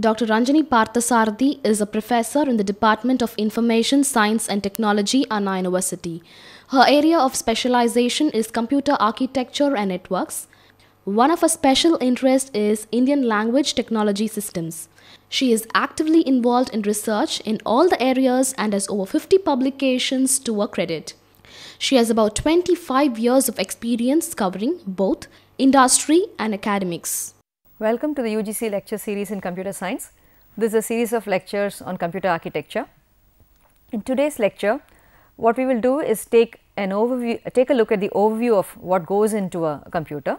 Dr. Ranjani Parthasarthi is a professor in the Department of Information Science and Technology, Anna University. Her area of specialization is computer architecture and networks. One of her special interests is Indian language technology systems. She is actively involved in research in all the areas and has over 50 publications to her credit. She has about 25 years of experience covering both industry and academics. Welcome to the UGC lecture series in computer science. This is a series of lectures on computer architecture. In today's lecture, what we will do is take an overview, take a look at the overview of what goes into a computer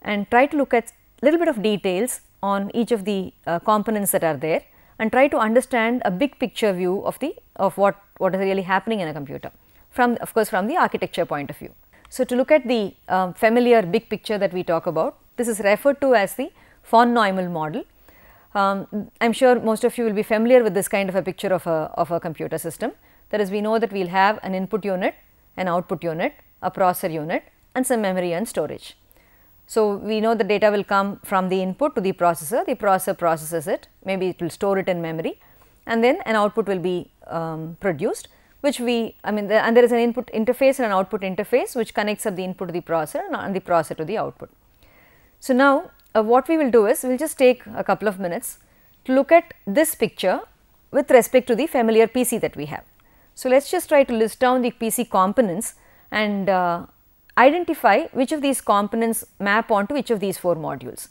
and try to look at little bit of details on each of the uh, components that are there and try to understand a big picture view of the of what what is really happening in a computer from of course from the architecture point of view. So, to look at the uh, familiar big picture that we talk about this is referred to as the von Neumann model. I am um, sure most of you will be familiar with this kind of a picture of a, of a computer system. That is, we know that we will have an input unit, an output unit, a processor unit and some memory and storage. So, we know the data will come from the input to the processor, the processor processes it, maybe it will store it in memory and then an output will be um, produced which we I mean the, and there is an input interface and an output interface which connects up the input to the processor and the processor to the output. So, now uh, what we will do is we will just take a couple of minutes to look at this picture with respect to the familiar PC that we have. So, let us just try to list down the PC components and uh, identify which of these components map onto each of these 4 modules.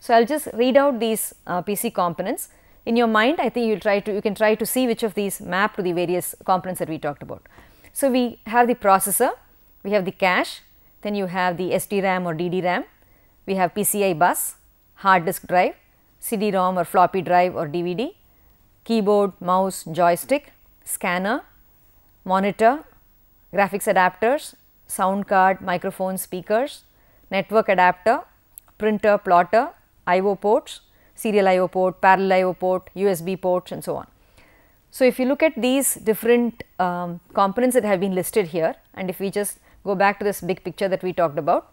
So, I will just read out these uh, PC components. In your mind, I think you will try to, you can try to see which of these map to the various components that we talked about. So, we have the processor, we have the cache, then you have the RAM or DDRAM, we have PCI bus, hard disk drive, CD-ROM or floppy drive or DVD, keyboard, mouse, joystick, scanner, monitor, graphics adapters, sound card, microphone, speakers, network adapter, printer, plotter, I.O. ports, serial I.O. port, parallel I.O. port, USB ports and so on. So, if you look at these different um, components that have been listed here and if we just go back to this big picture that we talked about,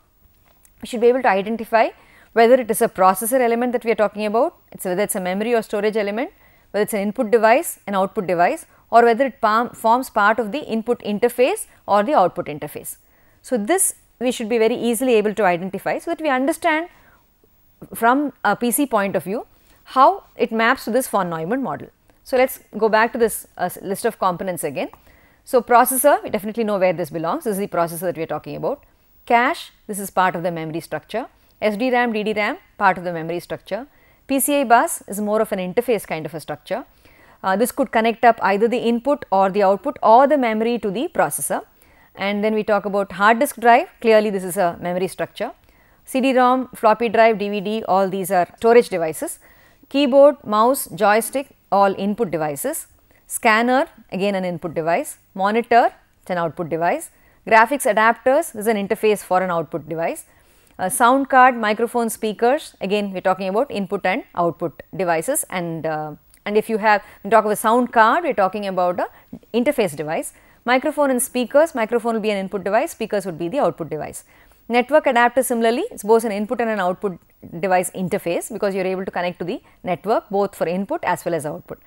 we should be able to identify whether it is a processor element that we are talking about, it is whether it is a memory or storage element, whether it is an input device, an output device or whether it forms part of the input interface or the output interface. So, this we should be very easily able to identify. So, that we understand from a PC point of view how it maps to this von Neumann model. So, let us go back to this uh, list of components again. So, processor we definitely know where this belongs, this is the processor that we are talking about. Cache, this is part of the memory structure. SDRAM, DDRAM, part of the memory structure. PCI bus is more of an interface kind of a structure. Uh, this could connect up either the input or the output or the memory to the processor. And then we talk about hard disk drive, clearly this is a memory structure. CD-ROM, floppy drive, DVD, all these are storage devices. Keyboard, mouse, joystick, all input devices. Scanner, again an input device. Monitor, it's an output device. Graphics adapters is an interface for an output device. Uh, sound card, microphone speakers, again we are talking about input and output devices and, uh, and if you have, we talk of a sound card, we are talking about a interface device. Microphone and speakers, microphone will be an input device, speakers would be the output device. Network adapter similarly, it is both an input and an output device interface because you are able to connect to the network both for input as well as output.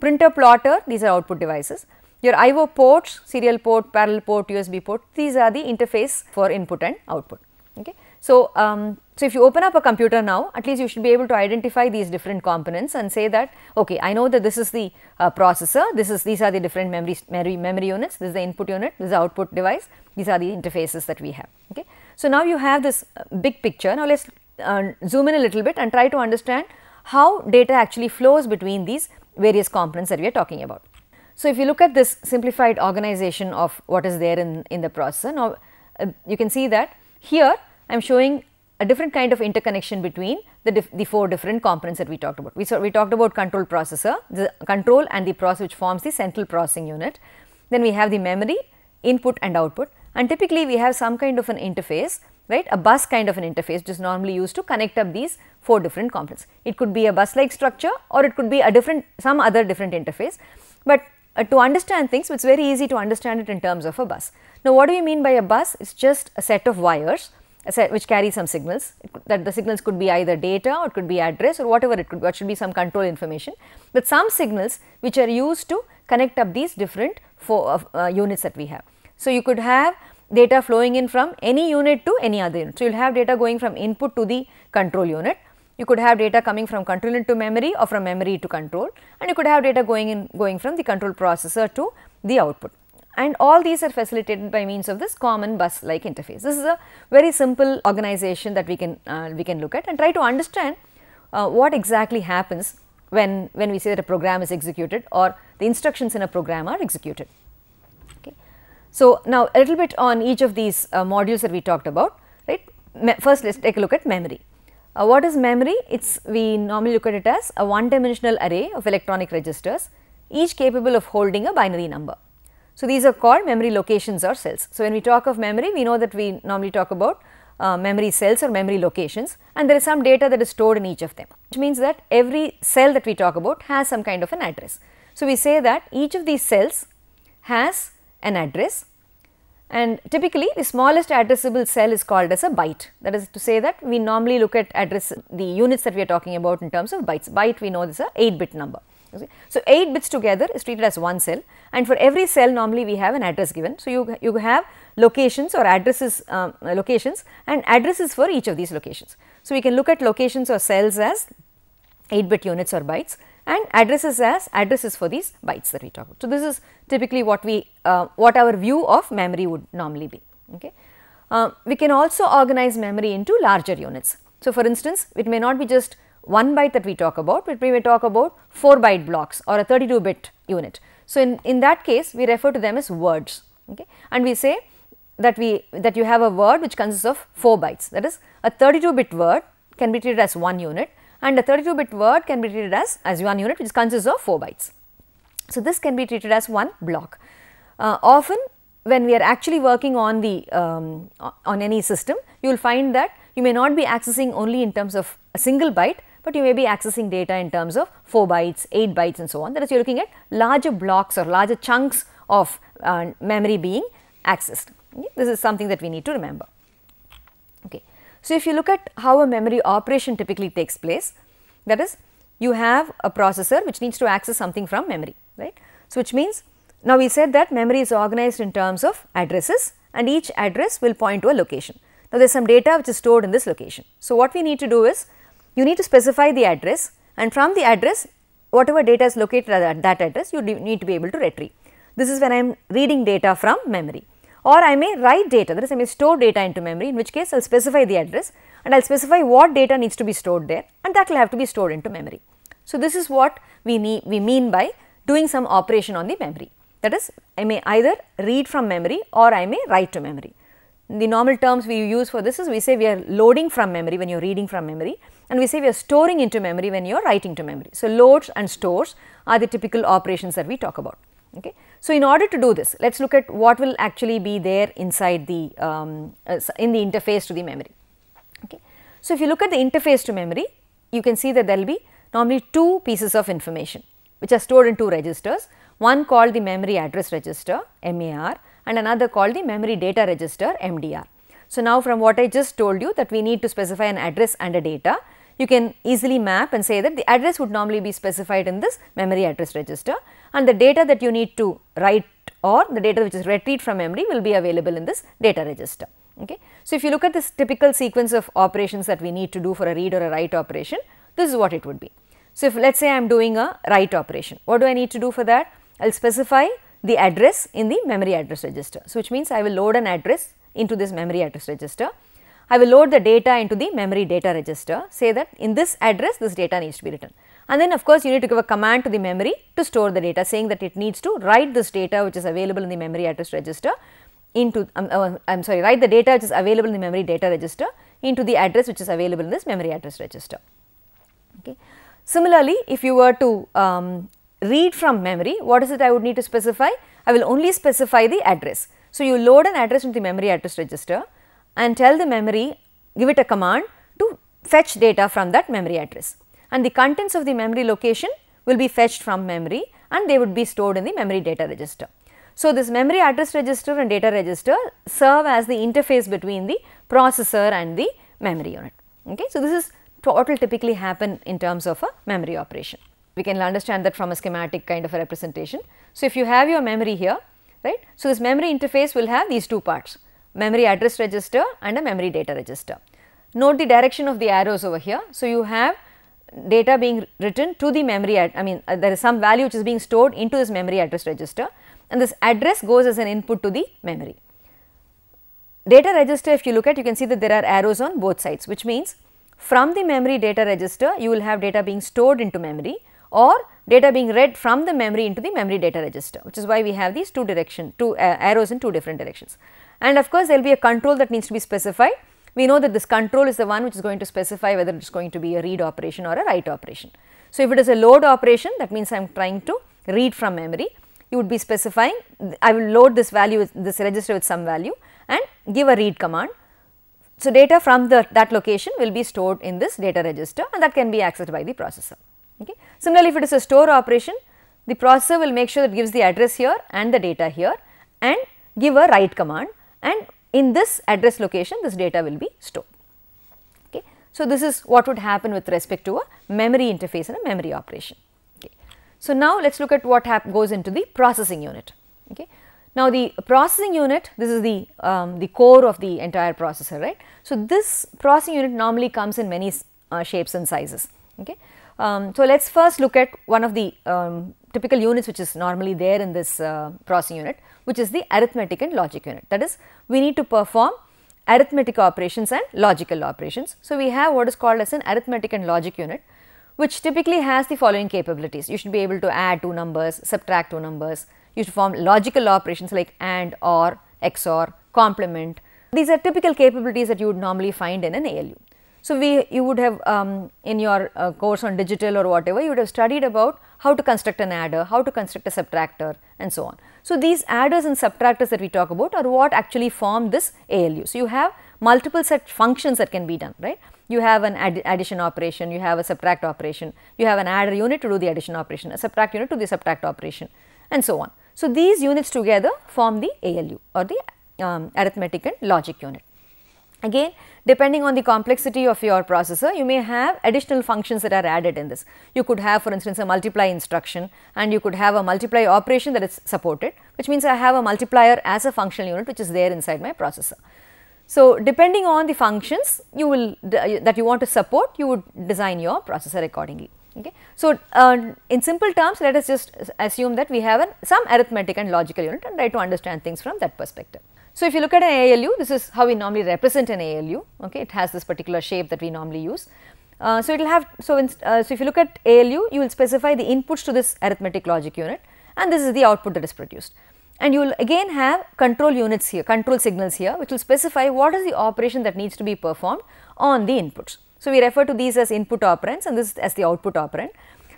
Printer plotter, these are output devices. Your I.O. ports, serial port, parallel port, USB port, these are the interface for input and output. Okay. So, um, so if you open up a computer now, at least you should be able to identify these different components and say that, okay, I know that this is the uh, processor, this is, these are the different memory, memory, memory units, this is the input unit, this is the output device, these are the interfaces that we have. Okay. So, now you have this uh, big picture. Now, let us uh, zoom in a little bit and try to understand how data actually flows between these various components that we are talking about. So, if you look at this simplified organization of what is there in, in the processor, now uh, you can see that here I am showing a different kind of interconnection between the, the four different components that we talked about. We, we talked about control processor, the control and the process which forms the central processing unit. Then we have the memory, input and output and typically we have some kind of an interface right a bus kind of an interface which is normally used to connect up these four different components. It could be a bus like structure or it could be a different some other different interface, but uh, to understand things, it's very easy to understand it in terms of a bus. Now, what do we mean by a bus? It's just a set of wires set which carry some signals that the signals could be either data or it could be address or whatever it could be, should be some control information, but some signals which are used to connect up these different four, uh, uh, units that we have. So, you could have data flowing in from any unit to any other unit. So, you will have data going from input to the control unit you could have data coming from control into memory or from memory to control and you could have data going in going from the control processor to the output and all these are facilitated by means of this common bus like interface. This is a very simple organization that we can uh, we can look at and try to understand uh, what exactly happens when when we say that a program is executed or the instructions in a program are executed. Okay. So, now a little bit on each of these uh, modules that we talked about right. Me first let us take a look at memory. Uh, what is memory? It's we normally look at it as a one dimensional array of electronic registers each capable of holding a binary number. So, these are called memory locations or cells. So, when we talk of memory we know that we normally talk about uh, memory cells or memory locations and there is some data that is stored in each of them which means that every cell that we talk about has some kind of an address. So, we say that each of these cells has an address and typically the smallest addressable cell is called as a byte. That is to say that we normally look at address the units that we are talking about in terms of bytes. Byte we know is a 8 bit number. So, 8 bits together is treated as one cell and for every cell normally we have an address given. So, you, you have locations or addresses um, locations and addresses for each of these locations. So, we can look at locations or cells as 8 bit units or bytes and addresses as addresses for these bytes that we talk about. So, this is typically what we uh, what our view of memory would normally be. Okay. Uh, we can also organize memory into larger units. So, for instance, it may not be just 1 byte that we talk about, but we may talk about 4 byte blocks or a 32 bit unit. So, in, in that case we refer to them as words okay. and we say that we that you have a word which consists of 4 bytes that is a 32 bit word can be treated as one unit and a 32 bit word can be treated as, as one unit which consists of 4 bytes. So, this can be treated as one block. Uh, often when we are actually working on the um, on any system, you will find that you may not be accessing only in terms of a single byte, but you may be accessing data in terms of 4 bytes, 8 bytes and so on. That is you are looking at larger blocks or larger chunks of uh, memory being accessed. Okay? This is something that we need to remember. Okay. So, if you look at how a memory operation typically takes place, that is you have a processor which needs to access something from memory, right. So, which means now we said that memory is organized in terms of addresses and each address will point to a location. Now, there is some data which is stored in this location. So, what we need to do is you need to specify the address and from the address whatever data is located at that address you need to be able to retrieve. This is when I am reading data from memory or I may write data that is I may store data into memory in which case I will specify the address and I will specify what data needs to be stored there and that will have to be stored into memory. So, this is what we, need, we mean by doing some operation on the memory that is I may either read from memory or I may write to memory. The normal terms we use for this is we say we are loading from memory when you are reading from memory and we say we are storing into memory when you are writing to memory. So, loads and stores are the typical operations that we talk about. Okay. So, in order to do this, let us look at what will actually be there inside the um, uh, in the interface to the memory. Okay. So, if you look at the interface to memory, you can see that there will be normally two pieces of information which are stored in two registers, one called the memory address register MAR and another called the memory data register MDR. So, now from what I just told you that we need to specify an address and a data, you can easily map and say that the address would normally be specified in this memory address register and the data that you need to write or the data which is retrieved from memory will be available in this data register. Okay. So, if you look at this typical sequence of operations that we need to do for a read or a write operation, this is what it would be. So, if let us say I am doing a write operation, what do I need to do for that? I will specify the address in the memory address register. So, which means I will load an address into this memory address register. I will load the data into the memory data register, say that in this address this data needs to be written and then of course you need to give a command to the memory to store the data saying that it needs to write this data which is available in the memory address register into I am um, uh, sorry write the data which is available in the memory data register into the address which is available in this memory address register. Okay. Similarly, if you were to um, read from memory what is it I would need to specify? I will only specify the address. So, you load an address into the memory address register and tell the memory give it a command to fetch data from that memory address and the contents of the memory location will be fetched from memory and they would be stored in the memory data register. So, this memory address register and data register serve as the interface between the processor and the memory unit. Okay? So, this is what will typically happen in terms of a memory operation. We can understand that from a schematic kind of a representation. So, if you have your memory here, right. So, this memory interface will have these two parts, memory address register and a memory data register. Note the direction of the arrows over here. So, you have data being written to the memory, I mean uh, there is some value which is being stored into this memory address register and this address goes as an input to the memory. Data register if you look at you can see that there are arrows on both sides which means from the memory data register you will have data being stored into memory or data being read from the memory into the memory data register which is why we have these two direction two uh, arrows in two different directions and of course there will be a control that needs to be specified we know that this control is the one which is going to specify whether it is going to be a read operation or a write operation. So, if it is a load operation that means I am trying to read from memory you would be specifying I will load this value this register with some value and give a read command. So, data from the that location will be stored in this data register and that can be accessed by the processor. Okay. Similarly, if it is a store operation the processor will make sure that gives the address here and the data here and give a write command and in this address location this data will be stored. Okay. So, this is what would happen with respect to a memory interface and a memory operation. Okay. So, now let us look at what goes into the processing unit. Okay. Now, the processing unit this is the, um, the core of the entire processor right. So, this processing unit normally comes in many uh, shapes and sizes. Okay. Um, so, let us first look at one of the um, typical units which is normally there in this uh, processing unit which is the arithmetic and logic unit. That is we need to perform arithmetic operations and logical operations. So, we have what is called as an arithmetic and logic unit which typically has the following capabilities. You should be able to add two numbers, subtract two numbers, you should perform logical operations like AND, OR, XOR, complement. These are typical capabilities that you would normally find in an ALU. So, we you would have um, in your uh, course on digital or whatever you would have studied about how to construct an adder, how to construct a subtractor and so on. So, these adders and subtractors that we talk about are what actually form this ALU. So, you have multiple such functions that can be done right. You have an add addition operation, you have a subtract operation, you have an adder unit to do the addition operation, a subtract unit to the subtract operation and so on. So, these units together form the ALU or the um, arithmetic and logic unit. Again, depending on the complexity of your processor, you may have additional functions that are added in this. You could have for instance a multiply instruction and you could have a multiply operation that is supported which means I have a multiplier as a functional unit which is there inside my processor. So, depending on the functions you will uh, that you want to support, you would design your processor accordingly. Okay. So, uh, in simple terms let us just assume that we have an, some arithmetic and logical unit and try to understand things from that perspective. So, if you look at an ALU, this is how we normally represent an ALU, okay. it has this particular shape that we normally use. Uh, so, it will have, so, in, uh, so if you look at ALU, you will specify the inputs to this arithmetic logic unit and this is the output that is produced. And you will again have control units here, control signals here, which will specify what is the operation that needs to be performed on the inputs. So, we refer to these as input operands and this as the output operand.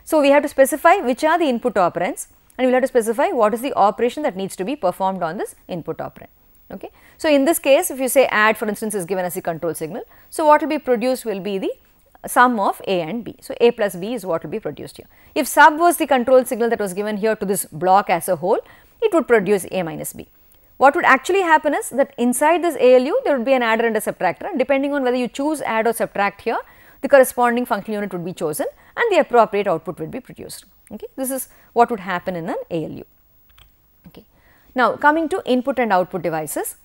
So, we have to specify which are the input operands and we will have to specify what is the operation that needs to be performed on this input operand. Okay. So, in this case if you say add for instance is given as a control signal. So, what will be produced will be the sum of A and B. So, A plus B is what will be produced here. If sub was the control signal that was given here to this block as a whole, it would produce A minus B. What would actually happen is that inside this ALU there would be an adder and a subtractor and depending on whether you choose add or subtract here, the corresponding functional unit would be chosen and the appropriate output would be produced. Okay. This is what would happen in an ALU. Now, coming to input and output devices,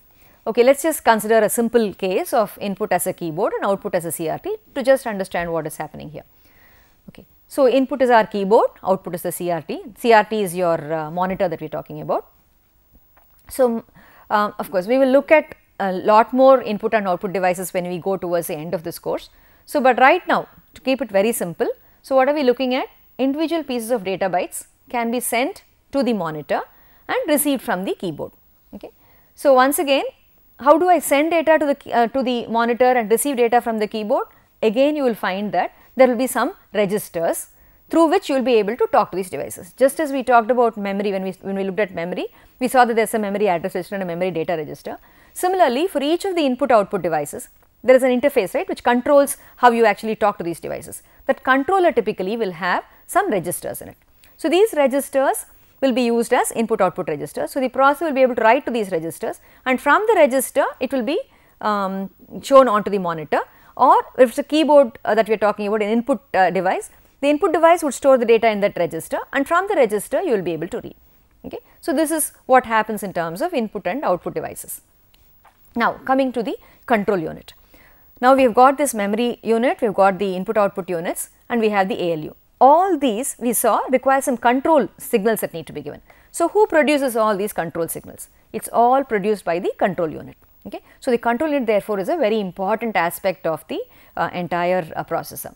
okay, let us just consider a simple case of input as a keyboard and output as a CRT to just understand what is happening here. Okay. So, input is our keyboard, output is the CRT, CRT is your uh, monitor that we are talking about. So, uh, of course, we will look at a lot more input and output devices when we go towards the end of this course. So, but right now to keep it very simple, so what are we looking at? Individual pieces of data bytes can be sent to the monitor and received from the keyboard. Okay. So, once again how do I send data to the, uh, to the monitor and receive data from the keyboard? Again you will find that there will be some registers through which you will be able to talk to these devices. Just as we talked about memory when we, when we looked at memory, we saw that there is a memory address register and a memory data register. Similarly, for each of the input output devices, there is an interface right which controls how you actually talk to these devices. That controller typically will have some registers in it. So, these registers will be used as input output registers. So, the processor will be able to write to these registers and from the register it will be um, shown onto the monitor or if it is a keyboard uh, that we are talking about an input uh, device, the input device would store the data in that register and from the register you will be able to read. Okay. So, this is what happens in terms of input and output devices. Now, coming to the control unit. Now, we have got this memory unit, we have got the input output units and we have the ALU all these we saw require some control signals that need to be given. So, who produces all these control signals? It is all produced by the control unit. Okay. So, the control unit therefore is a very important aspect of the uh, entire uh, processor.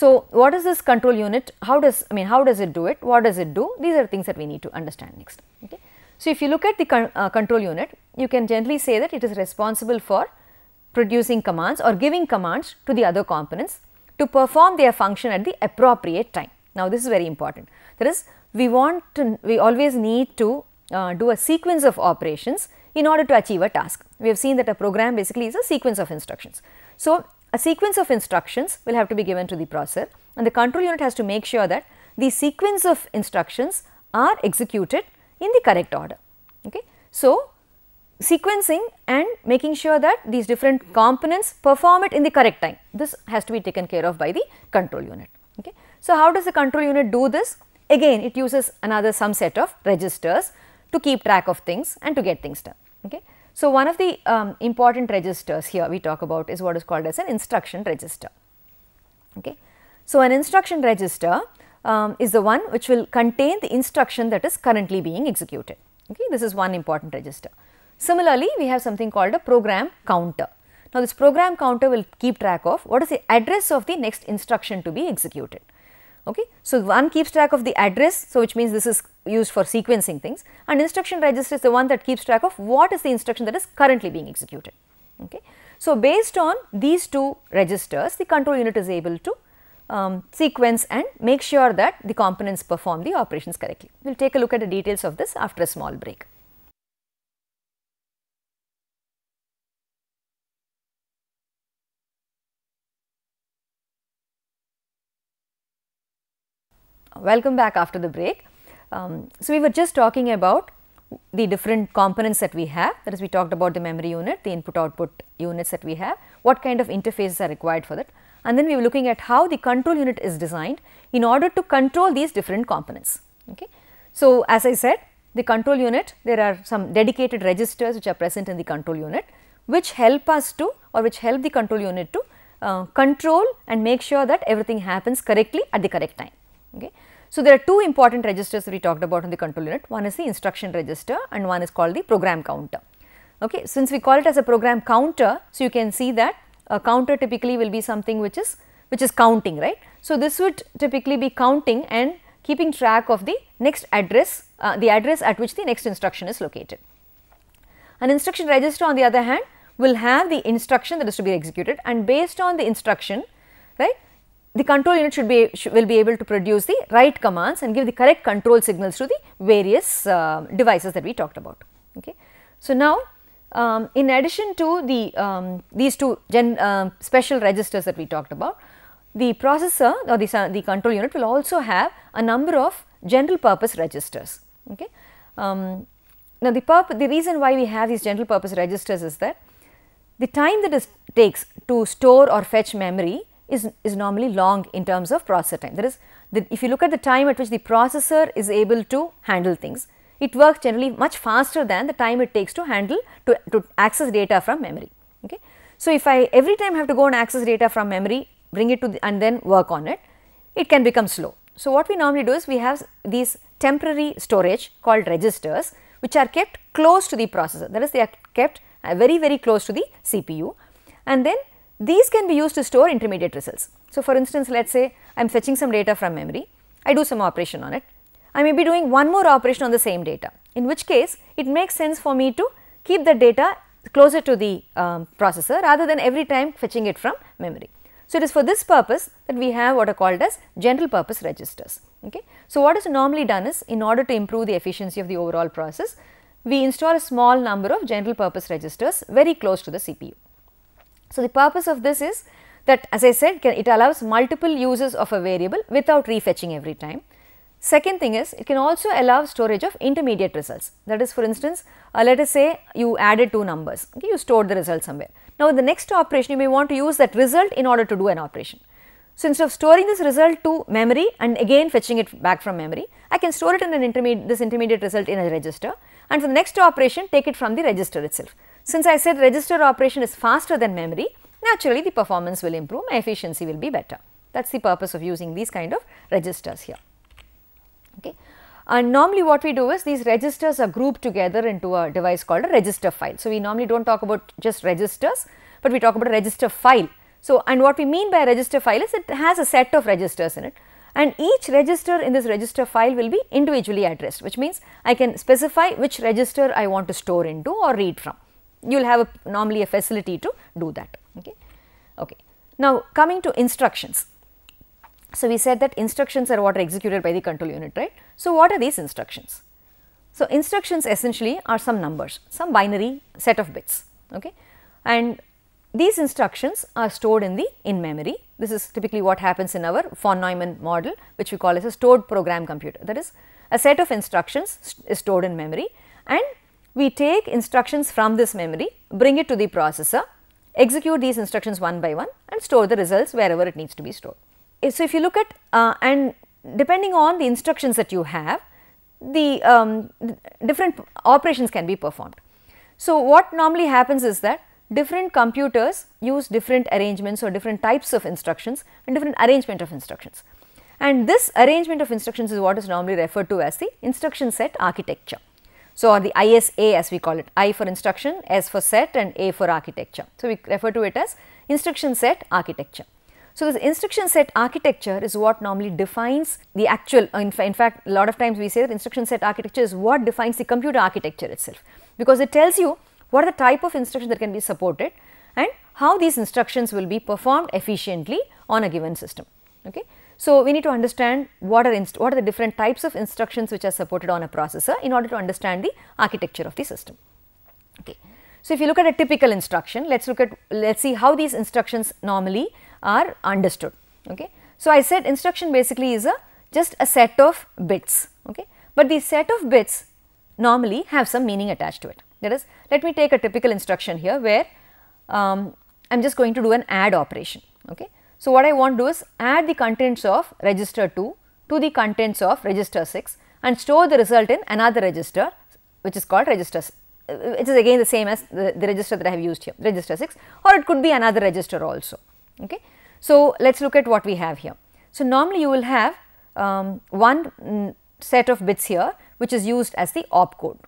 So, what is this control unit? How does I mean how does it do it? What does it do? These are things that we need to understand next. Okay. So, if you look at the con uh, control unit, you can generally say that it is responsible for producing commands or giving commands to the other components to perform their function at the appropriate time. Now, this is very important. That is, we want to, we always need to uh, do a sequence of operations in order to achieve a task. We have seen that a program basically is a sequence of instructions. So, a sequence of instructions will have to be given to the processor and the control unit has to make sure that the sequence of instructions are executed in the correct order. Okay. So, sequencing and making sure that these different components perform it in the correct time. This has to be taken care of by the control unit. Okay. So, how does the control unit do this? Again it uses another some set of registers to keep track of things and to get things done. Okay. So, one of the um, important registers here we talk about is what is called as an instruction register. Okay. So, an instruction register um, is the one which will contain the instruction that is currently being executed. Okay. This is one important register. Similarly, we have something called a program counter. Now, this program counter will keep track of what is the address of the next instruction to be executed. Okay. So, one keeps track of the address, so which means this is used for sequencing things and instruction register is the one that keeps track of what is the instruction that is currently being executed. Okay. So, based on these two registers, the control unit is able to um, sequence and make sure that the components perform the operations correctly. We will take a look at the details of this after a small break. welcome back after the break. Um, so, we were just talking about the different components that we have that is we talked about the memory unit, the input output units that we have, what kind of interfaces are required for that and then we were looking at how the control unit is designed in order to control these different components. Okay. So, as I said the control unit there are some dedicated registers which are present in the control unit which help us to or which help the control unit to uh, control and make sure that everything happens correctly at the correct time. Okay. So, there are two important registers we talked about in the control unit. One is the instruction register and one is called the program counter. Okay. Since we call it as a program counter, so you can see that a counter typically will be something which is which is counting, right. So, this would typically be counting and keeping track of the next address, uh, the address at which the next instruction is located. An instruction register on the other hand will have the instruction that is to be executed and based on the instruction, right, the control unit should be should, will be able to produce the right commands and give the correct control signals to the various uh, devices that we talked about. Okay. So, now um, in addition to the um, these two gen, uh, special registers that we talked about, the processor or the, the control unit will also have a number of general purpose registers. Okay. Um, now, the, the reason why we have these general purpose registers is that the time that it takes to store or fetch memory is, is normally long in terms of processor time. That is, the, if you look at the time at which the processor is able to handle things, it works generally much faster than the time it takes to handle to, to access data from memory. Okay. So, if I every time have to go and access data from memory, bring it to the, and then work on it, it can become slow. So, what we normally do is we have these temporary storage called registers which are kept close to the processor that is they are kept uh, very very close to the CPU and then these can be used to store intermediate results. So, for instance, let us say I am fetching some data from memory, I do some operation on it. I may be doing one more operation on the same data, in which case it makes sense for me to keep the data closer to the um, processor rather than every time fetching it from memory. So, it is for this purpose that we have what are called as general purpose registers. Okay? So, what is normally done is in order to improve the efficiency of the overall process, we install a small number of general purpose registers very close to the CPU. So, the purpose of this is that as I said can, it allows multiple uses of a variable without refetching every time. Second thing is it can also allow storage of intermediate results that is for instance uh, let us say you added two numbers okay, you stored the result somewhere. Now, in the next operation you may want to use that result in order to do an operation. So, instead of storing this result to memory and again fetching it back from memory, I can store it in an intermediate this intermediate result in a register and for the next operation take it from the register itself. Since I said register operation is faster than memory, naturally the performance will improve, my efficiency will be better. That is the purpose of using these kind of registers here. Okay. And normally what we do is these registers are grouped together into a device called a register file. So, we normally do not talk about just registers, but we talk about a register file. So, and what we mean by a register file is it has a set of registers in it and each register in this register file will be individually addressed which means I can specify which register I want to store into or read from you will have a, normally a facility to do that. Okay. okay. Now, coming to instructions. So, we said that instructions are what are executed by the control unit, right. So, what are these instructions? So, instructions essentially are some numbers, some binary set of bits okay. and these instructions are stored in the in memory. This is typically what happens in our von Neumann model which we call as a stored program computer that is a set of instructions st is stored in memory and we take instructions from this memory, bring it to the processor, execute these instructions one by one and store the results wherever it needs to be stored. Eh, so, if you look at uh, and depending on the instructions that you have, the um, different operations can be performed. So, what normally happens is that different computers use different arrangements or different types of instructions and different arrangement of instructions. And this arrangement of instructions is what is normally referred to as the instruction set architecture. So, or the ISA as we call it, I for instruction, S for set and A for architecture. So, we refer to it as instruction set architecture. So, this instruction set architecture is what normally defines the actual, in, fact a lot of times we say that instruction set architecture is what defines the computer architecture itself because it tells you what are the type of instruction that can be supported and how these instructions will be performed efficiently on a given system. Okay. So, we need to understand what are, what are the different types of instructions which are supported on a processor in order to understand the architecture of the system. Okay. So, if you look at a typical instruction, let us look at, let us see how these instructions normally are understood. Okay. So, I said instruction basically is a just a set of bits, okay. but the set of bits normally have some meaning attached to it. That is, let me take a typical instruction here where I am um, just going to do an add operation. Okay. So, what I want to do is add the contents of register 2 to the contents of register 6 and store the result in another register which is called register uh, which is again the same as the, the register that I have used here register 6 or it could be another register also. Okay. So, let us look at what we have here. So, normally you will have um, one mm, set of bits here which is used as the opcode.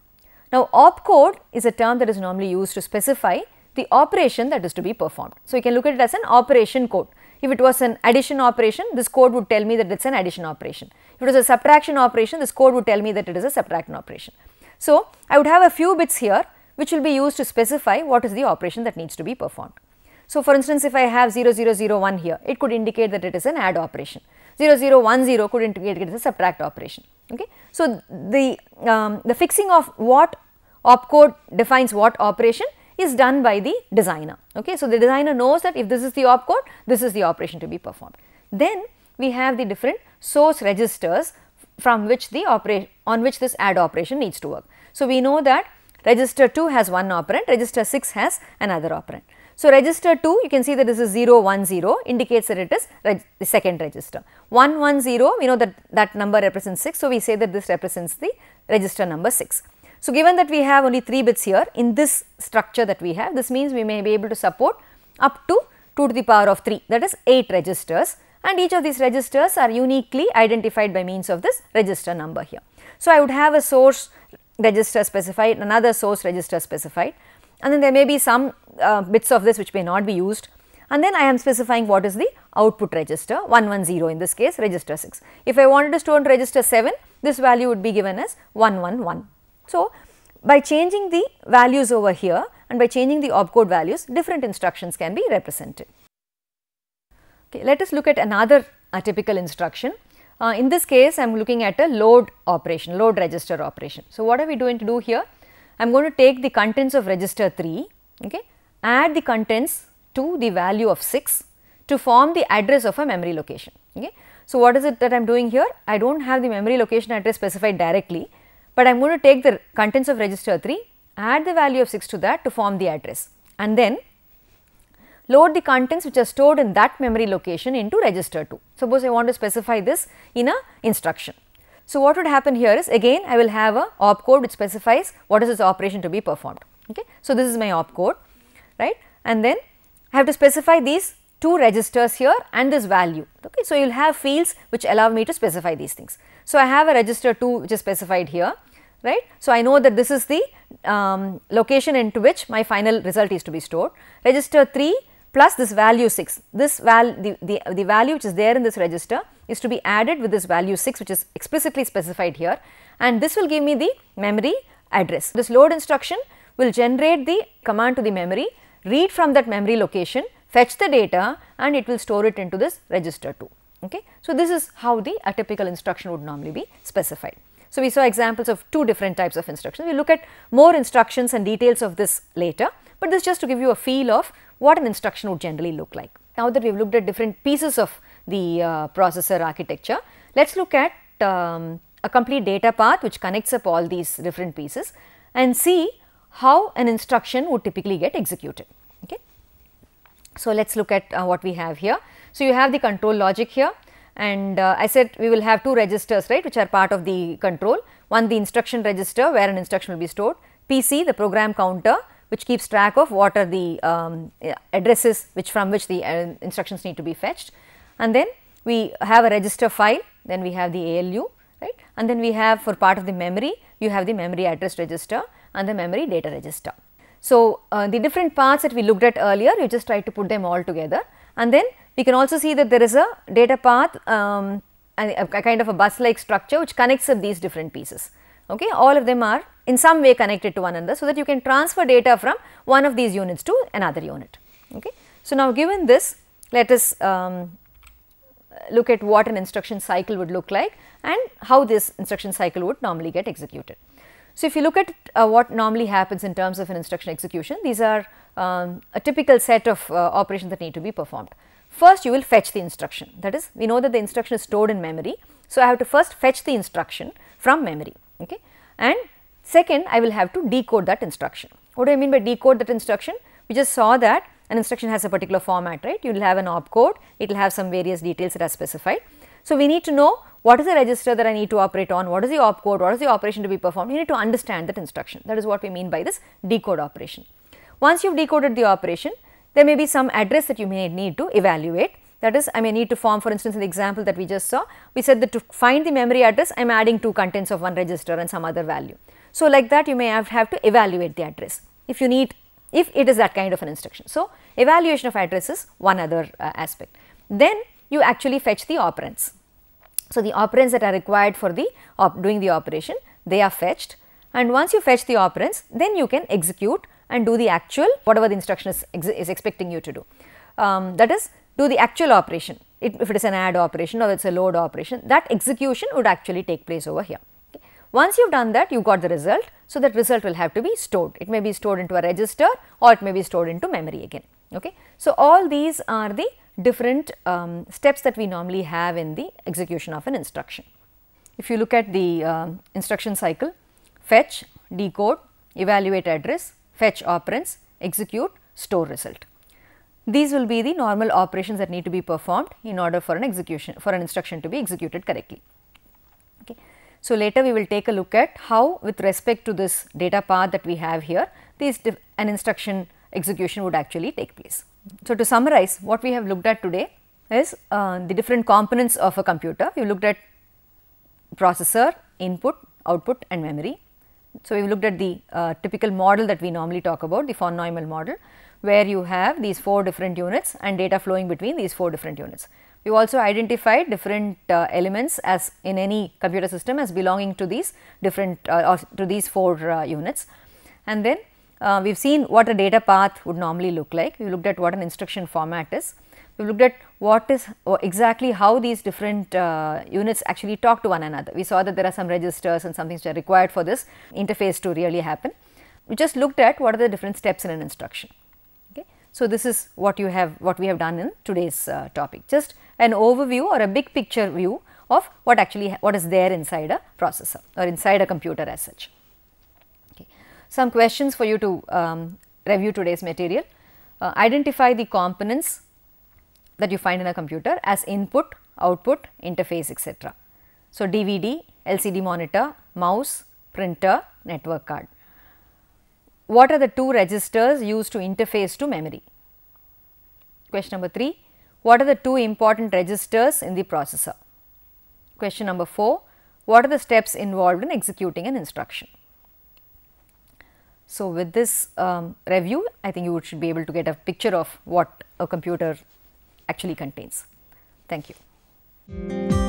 Now, opcode is a term that is normally used to specify the operation that is to be performed. So, you can look at it as an operation code. If it was an addition operation, this code would tell me that it is an addition operation. If it was a subtraction operation, this code would tell me that it is a subtraction operation. So, I would have a few bits here which will be used to specify what is the operation that needs to be performed. So, for instance, if I have 0001 here, it could indicate that it is an add operation. 0010 could indicate it is a subtract operation. Okay? So, the, um, the fixing of what opcode defines what operation is done by the designer. Okay? So, the designer knows that if this is the opcode, this is the operation to be performed. Then we have the different source registers from which the operation on which this add operation needs to work. So, we know that register 2 has one operand, register 6 has another operand. So, register 2 you can see that this is 0 1 0 indicates that it is the second register. 1 1 0 we know that that number represents 6. So, we say that this represents the register number 6. So, given that we have only 3 bits here in this structure that we have, this means we may be able to support up to 2 to the power of 3 that is 8 registers and each of these registers are uniquely identified by means of this register number here. So, I would have a source register specified, another source register specified and then there may be some uh, bits of this which may not be used and then I am specifying what is the output register 110 in this case register 6. If I wanted to store register 7 this value would be given as 111. So, by changing the values over here and by changing the opcode values different instructions can be represented. Okay, let us look at another atypical instruction. Uh, in this case I am looking at a load operation, load register operation. So, what are we going to do here? I am going to take the contents of register 3, okay, add the contents to the value of 6 to form the address of a memory location. Okay. So, what is it that I am doing here? I do not have the memory location address specified directly, but I am going to take the contents of register 3, add the value of 6 to that to form the address and then load the contents which are stored in that memory location into register 2. Suppose I want to specify this in a instruction. So, what would happen here is again I will have a opcode which specifies what is this operation to be performed. Okay. So, this is my opcode right and then I have to specify these two registers here and this value. Okay, so you will have fields which allow me to specify these things. So I have a register 2 which is specified here, right. So I know that this is the um, location into which my final result is to be stored. Register 3 plus this value 6, this val the, the, the value which is there in this register is to be added with this value 6 which is explicitly specified here and this will give me the memory address. This load instruction will generate the command to the memory, read from that memory location fetch the data and it will store it into this register too. Okay. So, this is how the atypical instruction would normally be specified. So, we saw examples of two different types of instructions. We look at more instructions and details of this later, but this just to give you a feel of what an instruction would generally look like. Now that we have looked at different pieces of the uh, processor architecture, let us look at um, a complete data path which connects up all these different pieces and see how an instruction would typically get executed. So, let us look at uh, what we have here. So, you have the control logic here and uh, I said we will have two registers right which are part of the control. One the instruction register where an instruction will be stored, PC the program counter which keeps track of what are the um, addresses which from which the uh, instructions need to be fetched and then we have a register file then we have the ALU right and then we have for part of the memory you have the memory address register and the memory data register. So, uh, the different parts that we looked at earlier, you just try to put them all together and then we can also see that there is a data path um, and a, kind of a bus like structure which connects up these different pieces. Okay, all of them are in some way connected to one another so that you can transfer data from one of these units to another unit. Okay. So, now given this let us um, look at what an instruction cycle would look like and how this instruction cycle would normally get executed. So, if you look at uh, what normally happens in terms of an instruction execution, these are um, a typical set of uh, operations that need to be performed. First, you will fetch the instruction that is we know that the instruction is stored in memory. So, I have to first fetch the instruction from memory okay? and second I will have to decode that instruction. What do I mean by decode that instruction? We just saw that an instruction has a particular format right, you will have an opcode, it will have some various details that are specified so, we need to know what is the register that I need to operate on, what is the opcode, what is the operation to be performed, you need to understand that instruction. That is what we mean by this decode operation. Once you have decoded the operation, there may be some address that you may need to evaluate. That is, I may need to form for instance in the example that we just saw, we said that to find the memory address, I am adding two contents of one register and some other value. So, like that you may have, have to evaluate the address if you need, if it is that kind of an instruction. So, evaluation of address is one other uh, aspect. Then you actually fetch the operands. So, the operands that are required for the doing the operation they are fetched and once you fetch the operands then you can execute and do the actual whatever the instruction is, ex is expecting you to do. Um, that is do the actual operation it, if it is an add operation or it is a load operation that execution would actually take place over here. Once you have done that you got the result. So, that result will have to be stored it may be stored into a register or it may be stored into memory again. Okay. So, all these are the different um, steps that we normally have in the execution of an instruction. If you look at the uh, instruction cycle, fetch, decode, evaluate address, fetch operands, execute, store result. These will be the normal operations that need to be performed in order for an execution for an instruction to be executed correctly. So, later we will take a look at how with respect to this data path that we have here, these an instruction execution would actually take place. So, to summarize what we have looked at today is uh, the different components of a computer. We looked at processor, input, output and memory. So, we have looked at the uh, typical model that we normally talk about the von Neumann model where you have these 4 different units and data flowing between these 4 different units. We also identified different uh, elements as in any computer system as belonging to these different uh, or to these 4 uh, units and then uh, we have seen what a data path would normally look like, we looked at what an instruction format is, we looked at what is exactly how these different uh, units actually talk to one another. We saw that there are some registers and some things which are required for this interface to really happen. We just looked at what are the different steps in an instruction. Okay. So, this is what you have what we have done in today's uh, topic, just an overview or a big picture view of what actually what is there inside a processor or inside a computer as such some questions for you to um, review today's material. Uh, identify the components that you find in a computer as input, output, interface etc. So, DVD, LCD monitor, mouse, printer, network card. What are the two registers used to interface to memory? Question number 3, what are the two important registers in the processor? Question number 4, what are the steps involved in executing an instruction? So, with this um, review, I think you should be able to get a picture of what a computer actually contains. Thank you.